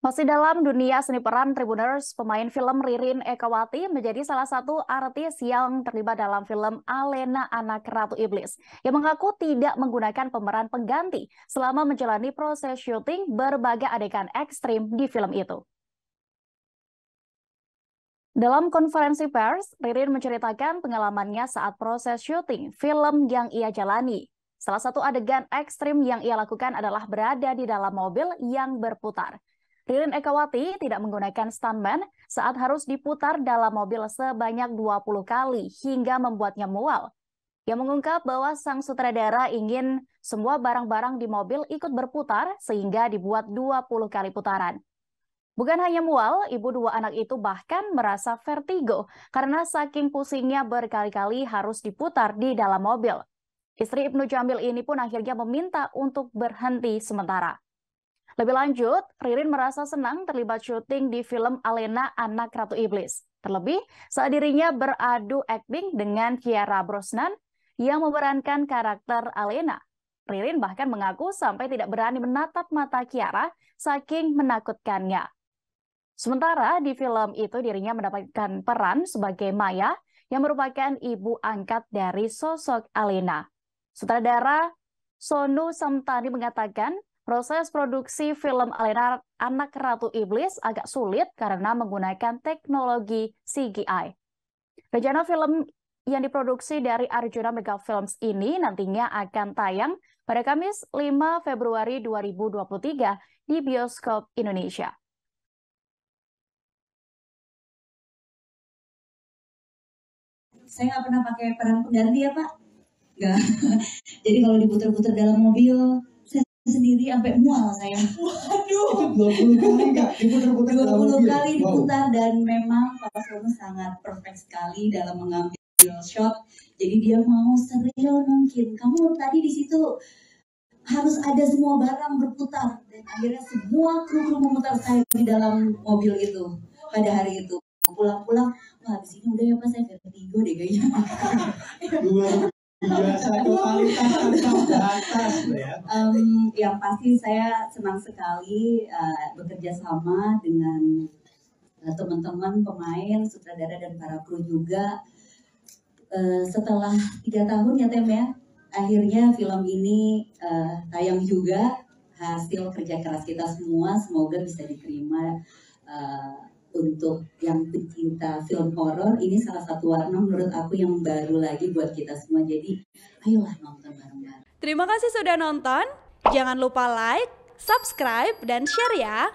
Masih dalam dunia seni peran, Tribuners, pemain film Ririn Ekawati menjadi salah satu artis yang terlibat dalam film Alena Anak Ratu Iblis yang mengaku tidak menggunakan pemeran pengganti selama menjalani proses syuting berbagai adegan ekstrim di film itu. Dalam konferensi pers, Ririn menceritakan pengalamannya saat proses syuting film yang ia jalani. Salah satu adegan ekstrim yang ia lakukan adalah berada di dalam mobil yang berputar. Ririn Ekawati tidak menggunakan stuntman saat harus diputar dalam mobil sebanyak 20 kali hingga membuatnya mual. Yang mengungkap bahwa sang sutradara ingin semua barang-barang di mobil ikut berputar sehingga dibuat 20 kali putaran. Bukan hanya mual, ibu dua anak itu bahkan merasa vertigo karena saking pusingnya berkali-kali harus diputar di dalam mobil. Istri Ibnu Jamil ini pun akhirnya meminta untuk berhenti sementara. Lebih lanjut, Ririn merasa senang terlibat syuting di film Alena Anak Ratu Iblis. Terlebih, saat dirinya beradu akting dengan Kiara Brosnan yang memerankan karakter Alena. Ririn bahkan mengaku sampai tidak berani menatap mata Kiara saking menakutkannya. Sementara di film itu dirinya mendapatkan peran sebagai Maya yang merupakan ibu angkat dari sosok Alena. Sutradara Sonu Samtani mengatakan Proses produksi film Alena Anak Ratu Iblis agak sulit karena menggunakan teknologi CGI. Rencana film yang diproduksi dari Arjuna Mega Films ini nantinya akan tayang pada Kamis 5 Februari 2023 di bioskop Indonesia. Saya nggak pernah pakai peran pengganti ya Pak. Nggak. Jadi kalau diputer-puter dalam mobil, sendiri sampai mual saya. Waduh. Itu 20 kali enggak? Diputar-putar 20 kali diputar wow. dan memang Papa Sono sangat perfect sekali dalam mengambil shot. Jadi dia mau serial mungkin. Kamu tadi di situ harus ada semua barang berputar dan akhirnya semua kru kru memutar saya di dalam mobil itu pada hari itu pulang-pulang wah habis ini udah ya pak saya vertigo deh kayaknya biasa totalitas tanpa batas ya. Um, yang pasti saya senang sekali uh, bekerja sama dengan eh, teman-teman pemain, sutradara dan para kru juga. Uh, setelah tiga tahun ya Tem ya, akhirnya film ini uh, tayang juga hasil kerja keras kita semua. Semoga bisa diterima. Uh, untuk yang pecinta film horor ini salah satu warna menurut aku yang baru lagi buat kita semua. Jadi ayolah nonton bareng-bareng. Terima kasih sudah nonton. Jangan lupa like, subscribe, dan share ya.